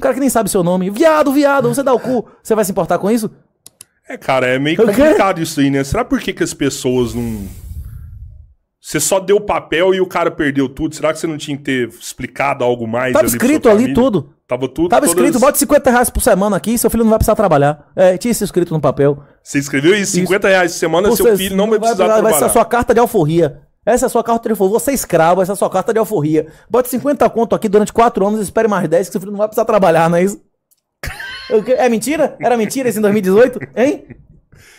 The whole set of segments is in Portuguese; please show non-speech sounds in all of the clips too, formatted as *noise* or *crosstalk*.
O cara que nem sabe seu nome. Viado, viado, você dá o cu. Você vai se importar com isso? É, cara, é meio complicado isso aí, né? Será por que, que as pessoas não. Você só deu o papel e o cara perdeu tudo. Será que você não tinha que ter explicado algo mais? Tava ali escrito ali tudo. Tava tudo. Tava todas... escrito, bota 50 reais por semana aqui, seu filho não vai precisar trabalhar. É, tinha isso escrito no papel. Você escreveu isso, 50 isso. reais por semana, Pô, seu filho não vai precisar vai, trabalhar. Vai ser a sua carta de alforria. Essa é a sua carta de alforria. Você é escravo, essa é a sua carta de alforria. Bote 50 conto aqui durante 4 anos, espere mais 10, que seu filho não vai precisar trabalhar, não é isso? *laughs* É mentira? Era mentira isso em 2018? Hein? É,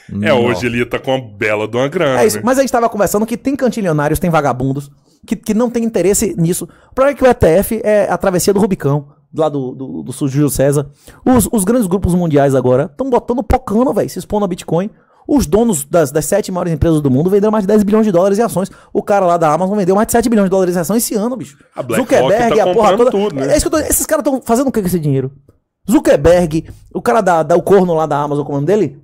não. É, hoje ele tá com a bela de uma grana. É isso. Né? Mas a gente tava conversando que tem cantilionários, tem vagabundos, que, que não tem interesse nisso. O problema é que o ETF é a travessia do Rubicão, lá do, do, do Júlio César. Os, os grandes grupos mundiais agora estão botando pocano, velho, se expondo a Bitcoin. Os donos das, das sete maiores empresas do mundo venderam mais de 10 bilhões de dólares em ações. O cara lá da Amazon vendeu mais de 7 bilhões de dólares em ações esse ano, bicho. A Black Zuckerberg, tá a porra toda. Tudo, né? é tô... Esses caras estão fazendo o que com esse dinheiro? Zuckerberg, o cara da, da o corno lá da Amazon, como é o nome dele?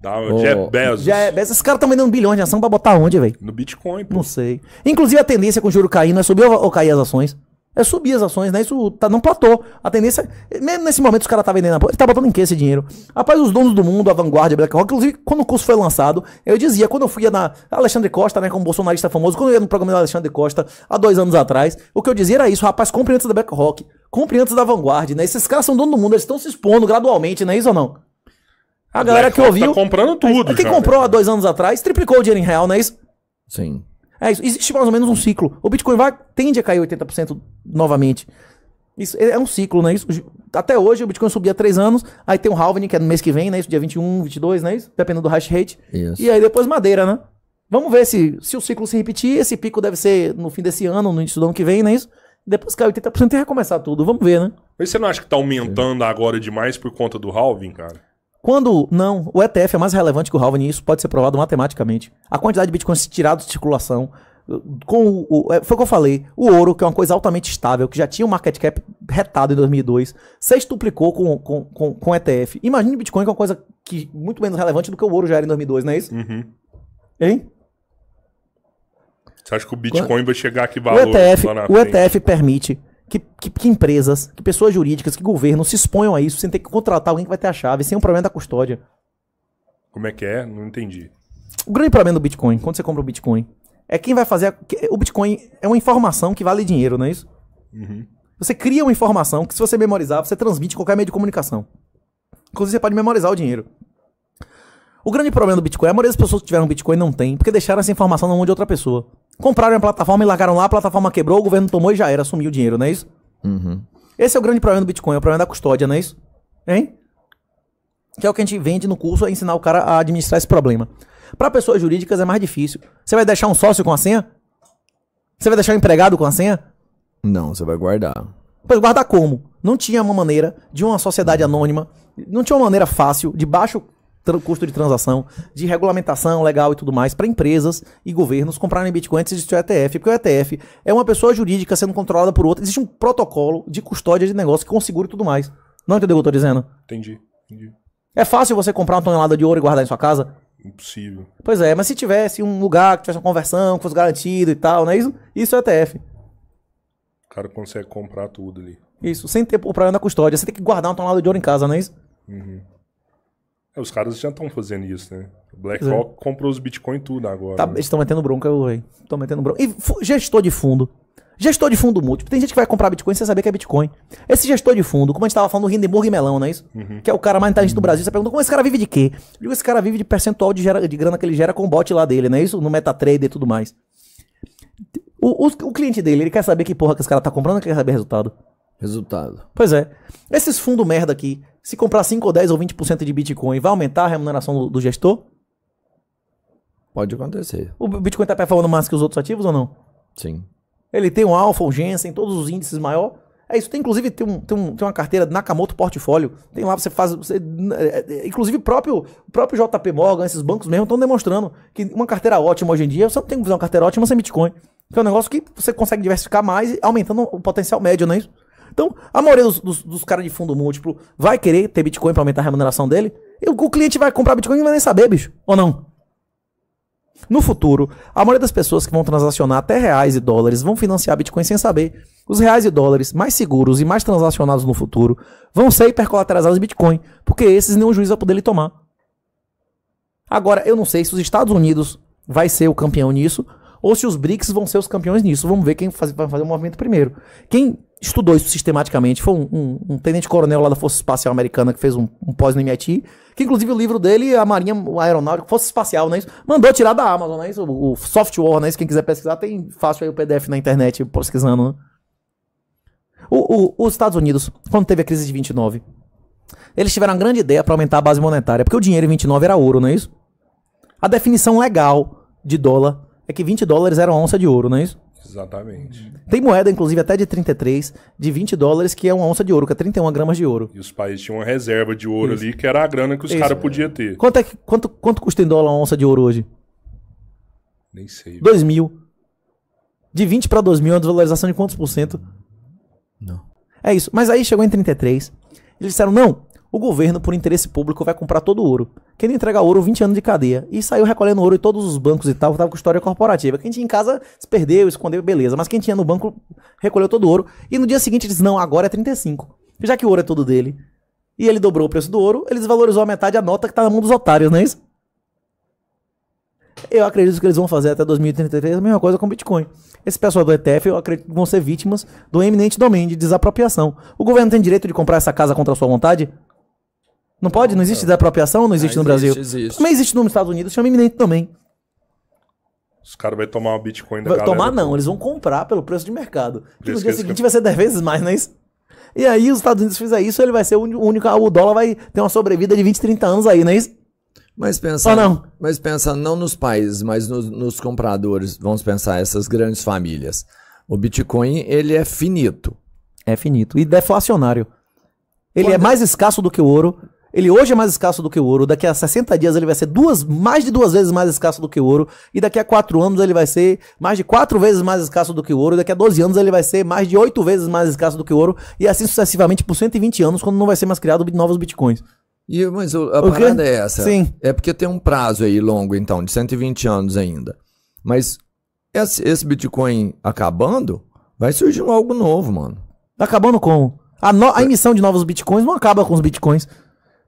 Tá, oh, Jeff Bezos. Jeff Bezos. Esses caras estão vendendo bilhões de ação pra botar onde, velho? No Bitcoin, pô. Não sei. Inclusive a tendência com o juro caindo é subir ou cair as ações? É subir as ações, né? Isso tá não platô. A tendência. Mesmo é, né, nesse momento, os caras tá vendendo a Ele tá botando em que esse dinheiro? Rapaz, os donos do mundo, a vanguarda, a BlackRock, inclusive, quando o curso foi lançado, eu dizia, quando eu fui na Alexandre Costa, né? Como bolsonarista famoso, quando eu ia no programa da Alexandre Costa há dois anos atrás, o que eu dizia era isso, rapaz, compre antes da BlackRock, compre antes da Vanguarda, né? Esses caras são donos do mundo, eles estão se expondo gradualmente, não é isso ou não? A galera Black que ouviu. Tá comprando tudo, Quem já, comprou né? há dois anos atrás triplicou o dinheiro em real, não é isso? Sim. É isso. Existe mais ou menos um ciclo. O Bitcoin vai, tende a cair 80% novamente. Isso é, é um ciclo, né? Isso, até hoje o Bitcoin subia há anos, aí tem um halving, que é no mês que vem, né? Isso, dia 21, 22, né? Isso, dependendo do hash rate. Isso. E aí depois madeira, né? Vamos ver se, se o ciclo se repetir. Esse pico deve ser no fim desse ano, no início do ano que vem, né? Isso. Depois cai 80% e recomeçar tudo. Vamos ver, né? Mas você não acha que tá aumentando agora demais por conta do halving, cara? Quando não, o ETF é mais relevante que o halving e isso pode ser provado matematicamente. A quantidade de bitcoins tirado de circulação uh, com o, o, é, foi o que eu falei, o ouro, que é uma coisa altamente estável, que já tinha um market cap retado em 2002, sextuplicou com, com, com, com ETF. Imagine Bitcoin, que é uma coisa que muito menos relevante do que o ouro já era em 2002, não é isso? Uhum. Hein? Você acha que o Bitcoin vai chegar aqui valor? O ETF, o ETF permite que, que, que, empresas, que pessoas jurídicas, que governos se exponham a isso sem ter que contratar alguém que vai ter a chave, sem o problema da custódia. Como é que é? Não entendi. O grande problema do Bitcoin, quando você compra o Bitcoin, é quem vai fazer. A... O Bitcoin é uma informação que vale dinheiro, não é isso? Uhum. Você cria uma informação que, se você memorizar, você transmite qualquer meio de comunicação. Inclusive, você pode memorizar o dinheiro. O grande problema do Bitcoin, é a maioria das pessoas que tiveram Bitcoin não tem, porque deixaram essa informação na mão de outra pessoa. Compraram a plataforma e largaram lá, a plataforma quebrou, o governo tomou e já era, sumiu o dinheiro, não é isso? Uhum. Esse é o grande problema do Bitcoin, é o problema da custódia, não é isso? Hein? Que é o que a gente vende no curso, é ensinar o cara a administrar esse problema. Para pessoas jurídicas é mais difícil. Você vai deixar um sócio com a senha? Você vai deixar um empregado com a senha? Não, você vai guardar. Pois guardar como? Não tinha uma maneira de uma sociedade anônima, não tinha uma maneira fácil, de baixo custo de transação, de regulamentação legal e tudo mais, para empresas e governos comprarem Bitcoin antes de existir o ETF. Porque o ETF é uma pessoa jurídica sendo controlada por outra. Existe um protocolo de custódia de negócio que configura e tudo mais. Não entendeu o que eu tô dizendo? Entendi, entendi. É fácil você comprar uma tonelada de ouro e guardar em sua casa? Impossível. Pois é, mas se tivesse um lugar que tivesse uma conversão, que fosse garantido e tal, não é isso? Isso é ETF. O cara consegue comprar tudo ali. Isso, sem ter o problema da custódia. Você tem que guardar uma tonelada de ouro em casa, não é isso? Uhum. É, os caras já estão fazendo isso, né? BlackRock é. comprou os Bitcoin tudo agora. Tá, né? Eles estão metendo bronca, velho. Estão metendo bronca. E gestor de fundo. Gestor de fundo múltiplo. Tem gente que vai comprar Bitcoin sem saber que é Bitcoin. Esse gestor de fundo, como a gente estava falando, o Hindenburg e Melão, não é isso? Uhum. Que é o cara mais inteligente do uhum. Brasil. Você pergunta, como esse cara vive de quê? Eu digo, esse cara vive de percentual de, gera, de grana que ele gera com o bot lá dele, não é isso? No MetaTrader e tudo mais. O, o, o, cliente dele, ele quer saber que porra que esse cara tá comprando ou quer saber resultado? Resultado. Pois é. Esses fundos merda aqui, se comprar 5 ou 10 ou 20% de Bitcoin, vai aumentar a remuneração do, do gestor? Pode acontecer. O Bitcoin está performando mais que os outros ativos ou não? Sim. Ele tem um alfa, um Jensen, todos os índices maior. É isso. Tem, inclusive, tem, um, tem, um, tem uma carteira Nakamoto Portfólio. Tem lá, você faz. Você, é, é, inclusive, próprio, próprio JP Morgan, esses bancos mesmo, estão demonstrando que uma carteira ótima hoje em dia, você não tem que usar uma carteira ótima sem Bitcoin. Que então, é um negócio que você consegue diversificar mais, aumentando o potencial médio, não é isso? Então, a maioria dos, dos, dos caras de fundo múltiplo vai querer ter Bitcoin para aumentar a remuneração dele. E o, o cliente vai comprar Bitcoin e não vai nem saber, bicho. Ou não? No futuro, a maioria das pessoas que vão transacionar até reais e dólares vão financiar Bitcoin sem saber. Os reais e dólares mais seguros e mais transacionados no futuro vão ser hipercolateralizados em Bitcoin, porque esses nenhum juiz vai poder lhe tomar. Agora, eu não sei se os Estados Unidos vai ser o campeão nisso ou se os BRICS vão ser os campeões nisso. Vamos ver quem faz, vai fazer o movimento primeiro. Quem estudou isso sistematicamente. Foi um, um, um tenente-coronel lá da Força Espacial Americana que fez um, um pós no MIT, que inclusive o livro dele, a Marinha Aeronáutica, Força Espacial, não é isso? Mandou tirar da Amazon, não é isso? O, o software, não é isso? Quem quiser pesquisar, tem fácil aí o PDF na internet pesquisando, né? O, o, os Estados Unidos, quando teve a crise de 29, eles tiveram uma grande ideia para aumentar a base monetária, porque o dinheiro em 29 era ouro, não é isso? A definição legal de dólar é que 20 dólares era uma onça de ouro, não é isso? Exatamente. Tem moeda, inclusive, até de 33, de 20 dólares, que é uma onça de ouro, que é 31 gramas de ouro. E os países tinham uma reserva de ouro Isso. ali, que era a grana que os caras podiam ter. Quanto, é, quanto, quanto custa em dólar uma onça de ouro hoje? Nem sei. 2 mil. De 20 para 2 mil é uma desvalorização de quantos por cento? Não. É isso. Mas aí chegou em 33. Eles disseram, não, o governo, por interesse público, vai comprar todo o ouro. Quem entregar ouro, 20 anos de cadeia. E saiu recolhendo ouro em todos os bancos e tal, tava com história corporativa. Quem tinha em casa se perdeu, escondeu, beleza. Mas quem tinha no banco recolheu todo o ouro. E no dia seguinte diz: não, agora é 35. Já que o ouro é todo dele. E ele dobrou o preço do ouro, ele desvalorizou a metade a nota que tá na mão dos otários, não é isso? Eu acredito que eles vão fazer até 2033 a mesma coisa com o Bitcoin. Esse pessoal do ETF, eu acredito que vão ser vítimas do eminente domínio de desapropriação. O governo tem direito de comprar essa casa contra a sua vontade? Não pode? Não existe desapropriação? Não existe Ah, no Brasil? existe, existe. Também existe nos Estados Unidos, chama iminente também. Os caras vão tomar o Bitcoin da Vai galera. Tomar não, eles vão comprar pelo preço de mercado. Tipo, que no Preço que dia seguinte vai ser 10 vezes mais, não é isso? E aí os Estados Unidos fizer isso, ele vai ser o único- o dólar vai ter uma sobrevida de 20, 30 anos aí, não é isso? Mas pensa, Ou não? mas pensa não nos países, mas nos, nos compradores. Vamos pensar essas grandes famílias. O Bitcoin ele é finito. É finito. E deflacionário. Ele é mais escasso do que o ouro, ele hoje é mais escasso do que o ouro, daqui a 60 dias ele vai ser duas, mais de duas vezes mais escasso do que o ouro, e daqui a 4 anos ele vai ser mais de 4 vezes mais escasso do que o ouro, daqui a 12 anos ele vai ser mais de 8 vezes mais escasso do que o ouro, e assim sucessivamente por 120 anos, quando não vai ser mais criado novos bitcoins. E, mas a o parada quê? é essa. Sim. É porque tem um prazo aí longo, então, de 120 anos ainda. Mas esse, esse Bitcoin acabando, vai surgir algo novo, mano. Acabando como? A, no, a é. emissão de novos bitcoins não acaba com os bitcoins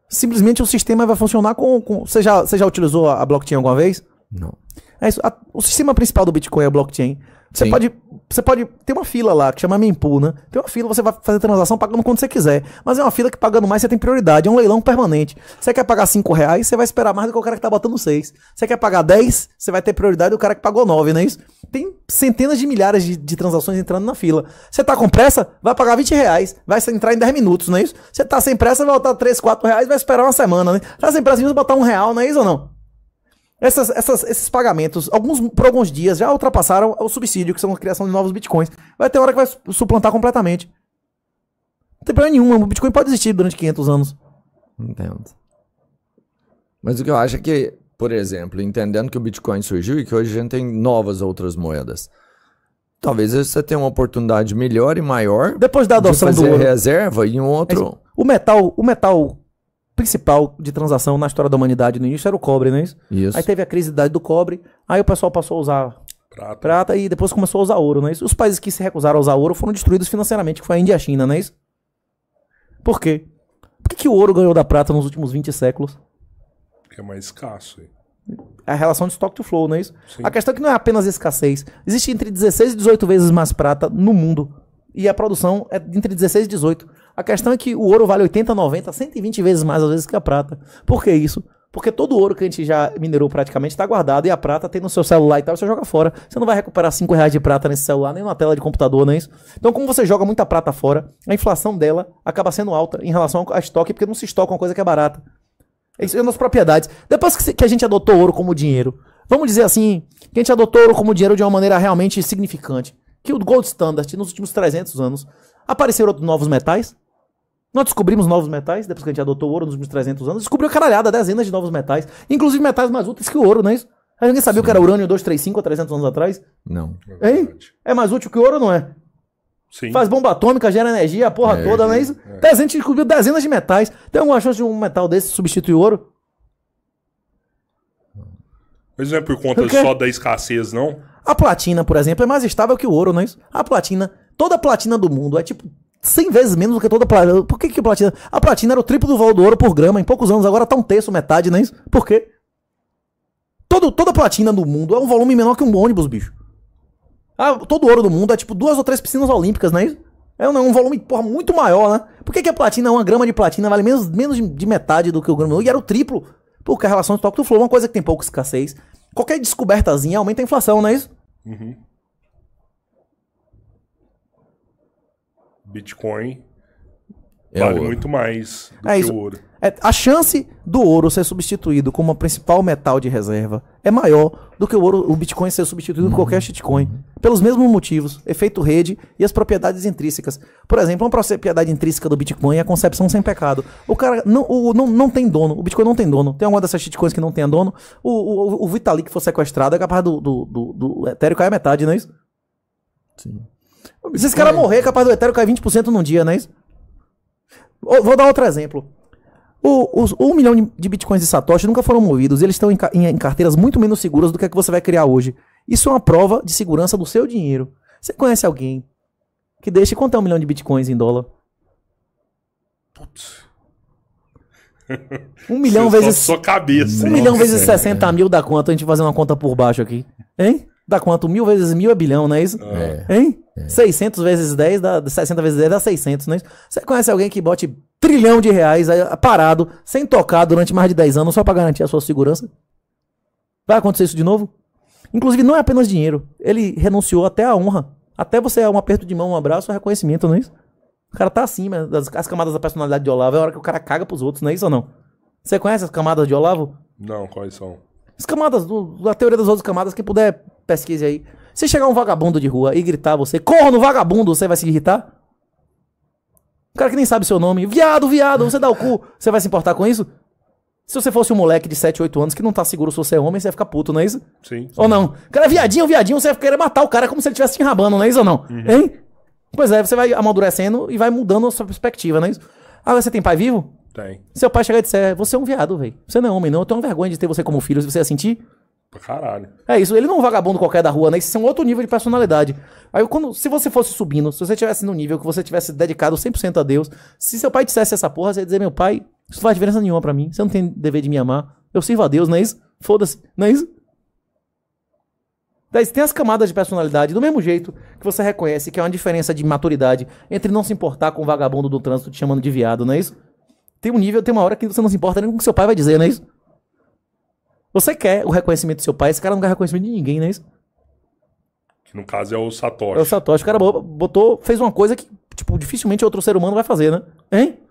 simplesmente o sistema vai funcionar com. com você, já, você já utilizou a blockchain alguma vez? Não. É isso. A, o sistema principal do Bitcoin é a blockchain. Você Sim. pode, você pode ter uma fila lá que chama mempool, né? Tem uma fila, você vai fazer transação pagando quando você quiser. Mas é uma fila que pagando mais você tem prioridade, é um leilão permanente. Você quer pagar 5 reais, você vai esperar mais do que o cara que tá botando 6. Você quer pagar 10, você vai ter prioridade do cara que pagou 9, não é isso? Tem centenas de milhares de, de transações entrando na fila. Você tá com pressa, vai pagar 20 reais, vai entrar em 10 minutos, não é isso? Você tá sem pressa, vai botar 3, 4 reais, vai esperar uma semana, né? Tá sem pressa, vai botar um real, não é isso ou não? Essas, essas, esses pagamentos, alguns, por alguns dias, já ultrapassaram o subsídio, que são a criação de novos bitcoins. Vai ter hora que vai suplantar completamente. Não tem problema nenhum, o Bitcoin pode existir durante 500 anos. Entendo. Mas o que eu acho é que, por exemplo, entendendo que o Bitcoin surgiu e que hoje a gente tem novas outras moedas, talvez você tenha uma oportunidade melhor e maior. Depois da adoção de fazer do ouro. reserva em um outro. Mas o metal, o metal principal de transação na história da humanidade no início era o cobre, não é isso? Isso. Aí teve a crise da idade do cobre, aí o pessoal passou a usar prata, prata e depois começou a usar ouro, não é isso? Os países que se recusaram a usar ouro foram destruídos financeiramente, que foi a Índia e a China, não é isso? Por quê? Por que, que o ouro ganhou da prata nos últimos 20 séculos? Porque é mais escasso. Hein? É a relação de stock to flow, não é isso? Sim. A questão é que não é apenas escassez. Existe entre 16 e 18 vezes mais prata no mundo. E a produção é entre 16 e 18. A questão é que o ouro vale 80, 90, 120 vezes mais às vezes que a prata. Por que isso? Porque todo o ouro que a gente já minerou praticamente está guardado e a prata tem no seu celular e tal, você joga fora. Você não vai recuperar 5 reais de prata nesse celular, nem na tela de computador, nem é isso. Então, como você joga muita prata fora, a inflação dela acaba sendo alta em relação ao estoque, porque não se estoca uma coisa que é barata. É isso é nas propriedades. Depois que a gente adotou ouro como dinheiro, vamos dizer assim, que a gente adotou ouro como dinheiro de uma maneira realmente significante. Que o gold standard, nos últimos 300 anos, apareceram novos metais, nós descobrimos novos metais, depois que a gente adotou o ouro nos últimos 300 anos, descobriu a caralhada, dezenas de novos metais, inclusive metais mais úteis que o ouro, não é isso? Ninguém sabia Sim. que era urânio 235 há 300 anos atrás? Não. É hein? É mais útil que o ouro, não é? Sim. Faz bomba atômica, gera energia, a porra é, toda, não é, é. isso? É. Dezenas, descobriu dezenas de metais. Tem alguma chance de um metal desse substituir o ouro? Mas não é por conta só da escassez, não? A platina, por exemplo, é mais estável que o ouro, não é isso? A platina, toda a platina do mundo é tipo 100 vezes menos do que toda a platina. Por que, que a platina? A platina era o triplo do valor do ouro por grama em poucos anos, agora tá um terço, metade, não é isso? Por quê? Todo, toda platina do mundo é um volume menor que um ônibus, bicho. Ah, todo ouro do mundo é tipo duas ou três piscinas olímpicas, não é isso? É um, é um volume, porra, muito maior, né? Por que, que a platina, uma grama de platina, vale menos, menos de, de metade do que o grama? E era o triplo. Porque a relação de estoque do flow é uma coisa que tem pouca escassez. Qualquer descobertazinha aumenta a inflação, não é isso? Uhum. Bitcoin é vale ouro. muito mais do é que isso. o ouro. É, a chance do ouro ser substituído como a principal metal de reserva é maior do que o ouro, o Bitcoin ser substituído por qualquer shitcoin. Pelos mesmos motivos, efeito rede e as propriedades intrínsecas. Por exemplo, uma propriedade intrínseca do Bitcoin é a concepção sem pecado. O cara não, o, não, não tem dono, o Bitcoin não tem dono. Tem alguma dessas shitcoins que não tem dono. O, o, o Vitalik que for sequestrado é capaz do, do, do, do Ethereum cair a metade, não é isso? Sim. Se esse cara morrer, é capaz do Ethereum cair 20% num dia, não é isso? Vou dar outro exemplo. O, os um milhão de bitcoins de Satoshi nunca foram movidos. Eles estão em, em, em, carteiras muito menos seguras do que a que você vai criar hoje. Isso é uma prova de segurança do seu dinheiro. Você conhece alguém que deixa quanto é um milhão de bitcoins em dólar? Putz. *laughs* Um milhão vezes. só cabeça. Um milhão vezes 60 mil dá quanto? A gente fazer uma conta por baixo aqui. Hein? Dá quanto? Mil vezes mil é bilhão, não é isso? É. é. Hein? É. 600 vezes 10, dá, 60 vezes 10 dá 600, não é isso? Você conhece alguém que bote trilhão de reais parado, sem tocar durante mais de 10 anos, só para garantir a sua segurança? Vai acontecer isso de novo? Inclusive, não é apenas dinheiro. Ele renunciou até a honra. Até você é um aperto de mão, um abraço, um reconhecimento, não é isso? O cara tá acima das as camadas da personalidade de Olavo. É a hora que o cara caga pros outros, não é isso ou não? Você conhece as camadas de Olavo? Não, quais são? As camadas, do, da teoria das outras camadas, quem puder Pesquise aí. Se chegar um vagabundo de rua e gritar você, corra no vagabundo, você vai se irritar? Um cara que nem sabe seu nome, viado, viado, você dá o cu, você vai se importar com isso? Se você fosse um moleque de 7, 8 anos que não tá seguro se você é homem, você ia ficar puto, não é isso? Sim. sim. Ou não? O cara é viadinho, viadinho, você ia querer matar o cara como se ele estivesse te enrabando, não é isso ou não? Uhum. Hein? Pois é, você vai amadurecendo e vai mudando a sua perspectiva, não é isso? Agora você tem pai vivo? Tem. Seu pai chegar e disser, é, você é um viado, velho. Você não é homem, não. Eu tenho vergonha de ter você como filho, se você ia sentir. Pra caralho. É isso, ele não é um vagabundo qualquer da rua, né? Isso é um outro nível de personalidade. Aí quando, se você fosse subindo, se você tivesse no nível que você tivesse dedicado 100% a Deus, se seu pai dissesse essa porra, você ia dizer, meu pai, isso não faz diferença nenhuma para mim, você não tem dever de me amar, eu sirvo a Deus, não é isso? Foda-se, não é isso? Daí tem as camadas de personalidade, do mesmo jeito que você reconhece que é uma diferença de maturidade entre não se importar com o vagabundo do trânsito te chamando de viado, não é isso? Tem um nível, tem uma hora que você não se importa nem com o que seu pai vai dizer, não é isso? Você quer o reconhecimento do seu pai, esse cara não quer reconhecimento de ninguém, não é isso? Que no caso é o Satoshi. É o Satoshi. O cara botou, fez uma coisa que, tipo, dificilmente outro ser humano vai fazer, né? Hein?